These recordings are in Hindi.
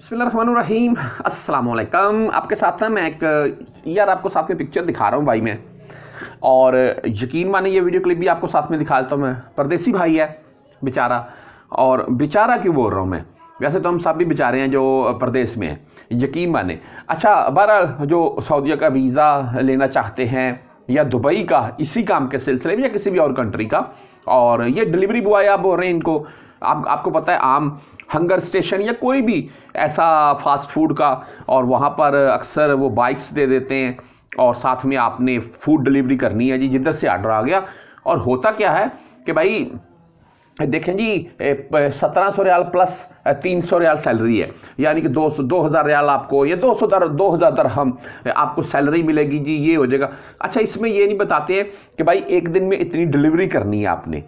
अस्सलाम असलकम आपके साथ ना मैं एक यार आपको साथ में पिक्चर दिखा रहा हूँ भाई मैं और यकीन माने ये वीडियो क्लिप भी आपको साथ में दिखा देता हूँ मैं परदेसी भाई है बेचारा और बेचारा क्यों बोल रहा हूँ मैं वैसे तो हम सब भी बेचारे हैं जो प्रदेश में हैं यकीन माने अच्छा बहरहाल जो सऊदीया का वीज़ा लेना चाहते हैं या दुबई का इसी काम के सिलसिले में या किसी भी और कंट्री का और ये डिलीवरी बॉय आप बोल रहे हैं इनको आप आपको पता है आम हंगर स्टेशन या कोई भी ऐसा फास्ट फूड का और वहाँ पर अक्सर वो बाइक्स दे देते हैं और साथ में आपने फूड डिलीवरी करनी है जी जिधर से आर्डर आ गया और होता क्या है कि भाई देखें जी सत्रह सौ रियाल प्लस तीन सौ रियाल सैलरी है यानी कि दो सौ दो हज़ार रियाल आपको या दो सौ दर दो हज़ार दर हम आपको सैलरी मिलेगी जी ये हो जाएगा अच्छा इसमें ये नहीं बताते हैं कि भाई एक दिन में इतनी डिलीवरी करनी है आपने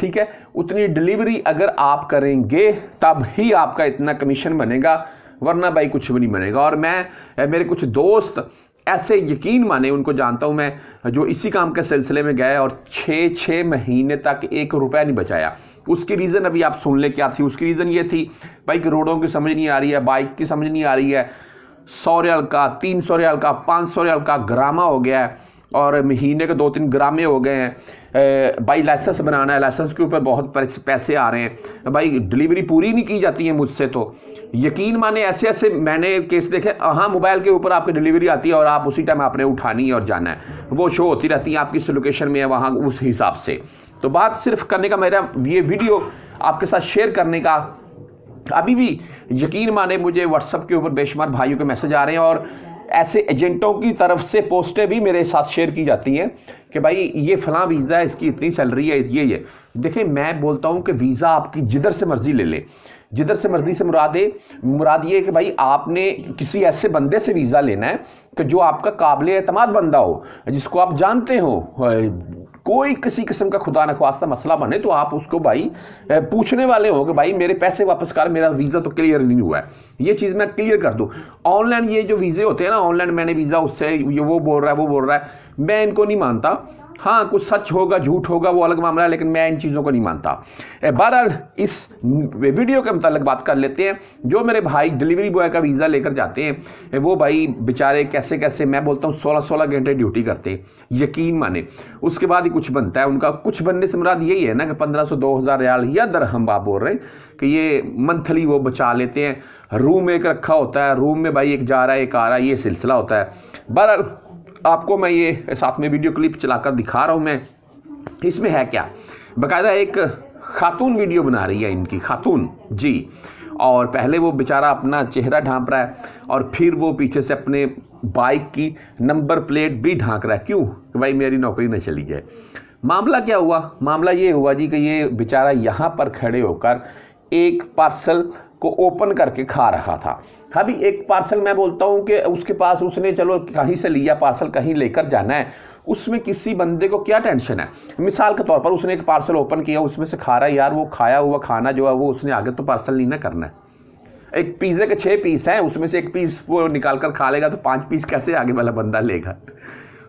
ठीक है उतनी डिलीवरी अगर आप करेंगे तब ही आपका इतना कमीशन बनेगा वरना भाई कुछ भी नहीं बनेगा और मैं मेरे कुछ दोस्त ऐसे यकीन माने उनको जानता हूं मैं जो इसी काम के सिलसिले में गए और छः छः महीने तक एक रुपया नहीं बचाया उसकी रीज़न अभी आप सुन ले क्या थी उसकी रीज़न ये थी भाई रोडों की समझ नहीं आ रही है बाइक की समझ नहीं आ रही है सौ रियाल का तीन सौ रियाल का पाँच सौ रियाल का ग्रामा हो गया है और महीने के दो तीन ग्रामे हो गए हैं भाई लाइसेंस बनाना है लाइसेंस के ऊपर बहुत पैसे आ रहे हैं भाई डिलीवरी पूरी नहीं की जाती है मुझसे तो यकीन माने ऐसे ऐसे मैंने केस देखे हाँ मोबाइल के ऊपर आपकी डिलीवरी आती है और आप उसी टाइम आपने उठानी है और जाना है वो शो होती रहती है आप किस लोकेशन में है वहाँ उस हिसाब से तो बात सिर्फ करने का मेरा ये वीडियो आपके साथ शेयर करने का अभी भी यकीन माने मुझे व्हाट्सअप के ऊपर बेशुमार भाइयों के मैसेज आ रहे हैं और ऐसे एजेंटों की तरफ से पोस्टें भी मेरे साथ शेयर की जाती हैं कि भाई ये फ़लाँ वीज़ा है इसकी इतनी सैलरी है ये ये देखिए मैं बोलता हूँ कि वीज़ा आपकी जिधर से मर्ज़ी ले ले जिधर से मर्ज़ी से मुराद है मुराद ये कि भाई आपने किसी ऐसे बंदे से वीज़ा लेना है कि जो आपका काबिल अतमाद बंदा हो जिसको आप जानते हो कोई किसी किस्म का खुदा नखवासा मसला बने तो आप उसको भाई पूछने वाले हो कि भाई मेरे पैसे वापस कर मेरा वीज़ा तो क्लियर नहीं हुआ है ये चीज़ मैं क्लियर कर दूँ ऑनलाइन ये जो वीज़े होते हैं ना ऑनलाइन मैंने वीज़ा उससे ये वो बोल रहा है वो बोल रहा है मैं इनको नहीं मानता हाँ कुछ सच होगा झूठ होगा वो अलग मामला है लेकिन मैं इन चीज़ों को नहीं मानता बहरहाल इस वीडियो के मतलब बात कर लेते हैं जो मेरे भाई डिलीवरी बॉय का वीज़ा लेकर जाते हैं वो भाई बेचारे कैसे कैसे मैं बोलता हूँ सोलह सोलह घंटे ड्यूटी करते हैं यकीन माने उसके बाद ही कुछ बनता है उनका कुछ बनने से मुराद यही है ना कि पंद्रह सौ दो हज़ार रियाल या हम बाप बोल रहे हैं कि ये मंथली वो बचा लेते हैं रूम एक रखा होता है रूम में भाई एक जा रहा है एक आ रहा है ये सिलसिला होता है बहरहाल आपको मैं ये साथ में वीडियो क्लिप चलाकर दिखा रहा हूँ मैं इसमें है क्या बकायदा एक खातून वीडियो बना रही है इनकी खातून जी और पहले वो बेचारा अपना चेहरा ढांप रहा है और फिर वो पीछे से अपने बाइक की नंबर प्लेट भी ढांक रहा है क्यों कि भाई मेरी नौकरी न चली जाए मामला क्या हुआ मामला ये हुआ जी कि ये बेचारा यहाँ पर खड़े होकर एक पार्सल को ओपन करके खा रहा था अभी एक पार्सल मैं बोलता हूँ कि उसके पास उसने चलो कहीं से लिया पार्सल कहीं लेकर जाना है उसमें किसी बंदे को क्या टेंशन है मिसाल के तौर पर उसने एक पार्सल ओपन किया उसमें से खा रहा है यार वो खाया हुआ खाना जो है वो उसने आगे तो पार्सल नहीं ना करना है एक पिज़्ज़े के छः पीस हैं उसमें से एक पीस वो निकाल कर खा लेगा तो पाँच पीस कैसे आगे वाला बंदा लेगा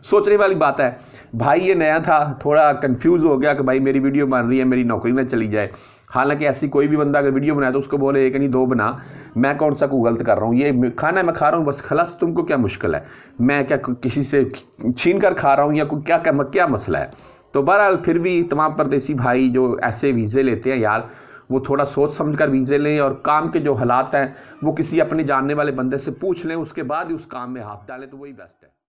सोचने वाली बात है भाई ये नया था थोड़ा कन्फ्यूज़ हो गया कि भाई मेरी वीडियो बन रही है मेरी नौकरी ना चली जाए हालांकि ऐसी कोई भी बंदा अगर वीडियो बनाए तो उसको बोले एक नहीं दो बना मैं कौन सा को गलत कर रहा हूँ ये खाना मैं खा रहा हूँ बस खलास तुमको क्या मुश्किल है मैं क्या किसी से छीन कर खा रहा हूँ या क्या क्या, क्या मसला है तो बहरहाल फिर भी तमाम परदेसी भाई जो ऐसे वीज़े लेते हैं यार वो थोड़ा सोच समझ कर वीज़े लें और काम के जो हालात हैं वो किसी अपने जानने वाले बंदे से पूछ लें उसके बाद ही उस काम में हाथ डालें तो वही बेस्ट है